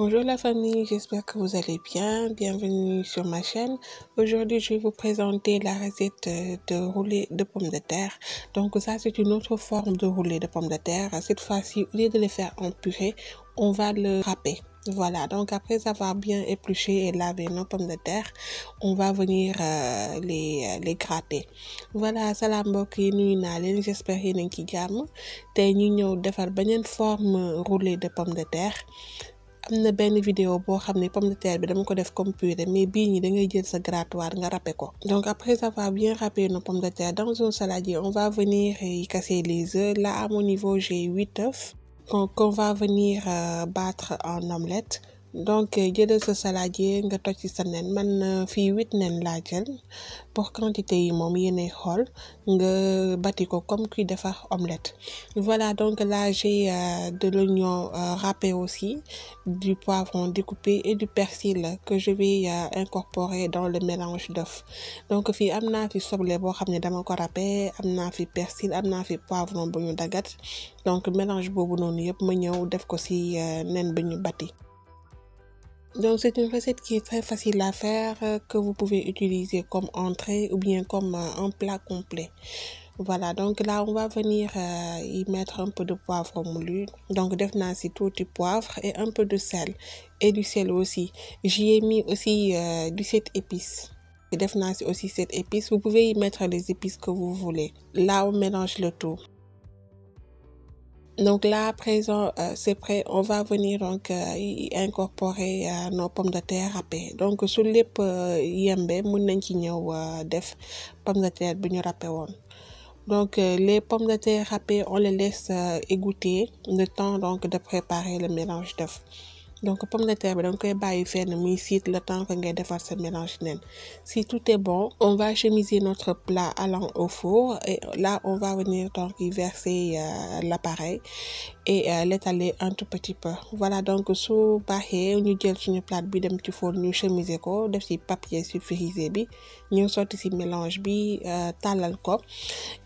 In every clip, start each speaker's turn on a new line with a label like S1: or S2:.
S1: Bonjour la famille, j'espère que vous allez bien. Bienvenue sur ma chaîne. Aujourd'hui, je vais vous présenter la recette euh, de roulé de pommes de terre. Donc ça, c'est une autre forme de roulé de pommes de terre. Cette fois-ci, au lieu de les faire en on va le râper. Voilà, donc après avoir bien épluché et lavé nos pommes de terre, on va venir euh, les, euh, les gratter. Voilà, Salam mbokk j'espère que vous forme roulé de pommes de terre am une benn vidéo boo xam ne pomme de terre bi dama ko def comme purée mais bii ñi da ngay jël sa grattoir nga râper ko donc après avoir bien râpé nos pommes de terre dans un saladier on va venir euh, y casser les œufs là à mon niveau j'ai 8 œufs qu'on va venir euh, battre en omelette donc de euh, sa saladier nga toj ci sa nen man euh, fi huit nen la jël pour quantité yi mom yene xol nga bati comme qui defar omelette voilà donc là j'ai euh, de l'oignon râpé aussi du poivron découpé et du persil que je vais incorporer dans le mélange d'œuf donc fi amna fi soble bo xamné dama ko râpé amna fi persil amna fi poivron buñu dagat donc mélange bobu non yep ma ñew def ko ci nen bi ñu donc c'est une recette qui est très facile à faire, euh, que vous pouvez utiliser comme entrée ou bien comme euh, un plat complet. Voilà, donc là on va venir euh, y mettre un peu de poivre moulu. Donc def naa poivre et un peu de sel et du sel aussi. J'y ai mis aussi du set épices. Def aussi cette épice. Vous pouvez y mettre les épices que vous voulez. Là on mélange le tout. Donc là, à présent, euh, c'est prêt. On va venir donc euh, incorporer euh, nos pommes de terre râpées. Donc sur les yembe de terre Donc les pommes de terre râpées, on les laisse égoutter le temps donc de préparer le mélange d'œufs donc pomme de terre donc da nga koy le temps que ngay defar ce mélange si tout est bon on va chemiser notre plat allant au four et là on va venir donc y verser euh, l'appareil et l'étaler un tout petit peu voilà donc sous baaxee ñu jël une plate bi dem ci four ñu chemiser ko def ci papier sulfurisé bi ñu sotti ci mélange bi euh, talal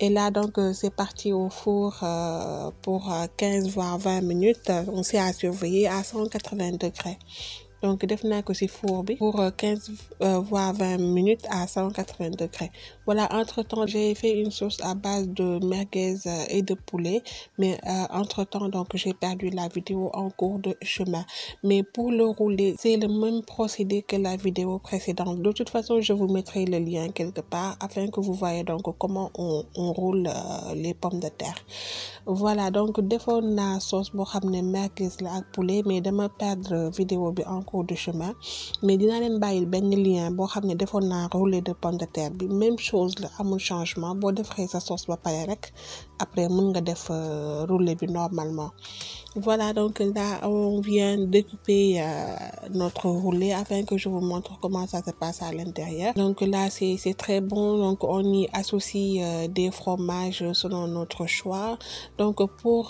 S1: et là donc euh, c'est parti au four euh, pour 15 voire 20 minutes on s'est assuré à 180 degrés donc def que ko ci four pour 15 euh, euh, voire 20 minutes à 180 degrés voilà entre temps j'ai fait une sauce à base de merguez euh, et de poulet mais entre temps donc j'ai perdu la vidéo en cours de chemin mais pour le rouler c'est le même procédé que la vidéo précédente de toute façon je vous mettrai le lien quelque part afin que vous voyez donc comment on, roule les pommes de terre voilà donc defoon la sauce pour ramener merguez la poulet mais demain perdre vidéo en cours de chemin mais dina len bayil ben lien bo xamné ne roulé de pomme de terre même chose la mon changement bo defré sa sauce ba après mon nga def euh, roulé bi normalement voilà donc là on vient découper euh, notre roulé afin que je vous montre comment ça se passe à l'intérieur donc là c'est très bon donc on y associe euh, des fromages selon notre choix donc pour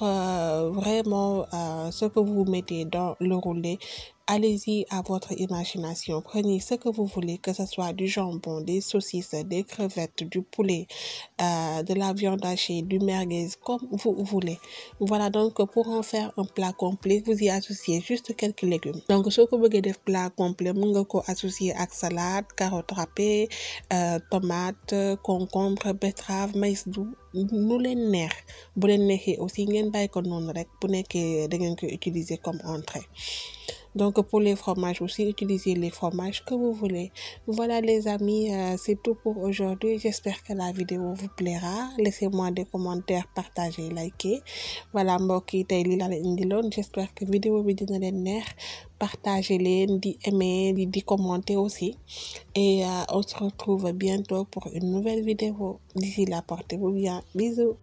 S1: vraiment ce que vous mettez dans le roulé Allez-y à votre imagination. Prenez ce que vous voulez, que ce soit du jambon, des saucisses, des crevettes, du poulet, euh, de la viande hachée, du merguez, comme vous voulez. Voilà donc pour en faire un plat complet, vous y associez juste quelques légumes. Donc, ce que vous voulez des plat complet, vous pouvez associer à salade, carottes râpées, euh, tomates, concombres, betteraves, maïs doux, Nous les nerfs. Vous aussi utiliser comme entrée donc pour les fromages aussi, utilisez les fromages que vous voulez. Voilà les amis, euh, c'est tout pour aujourd'hui. J'espère que la vidéo vous plaira. Laissez-moi des commentaires, partagez, likez. Voilà Mboki j'espère que la vidéo vous dina plu. partagez les aimez aimer commenter aussi et euh, on se retrouve bientôt pour une nouvelle vidéo d'ici là portez-vous bien bisous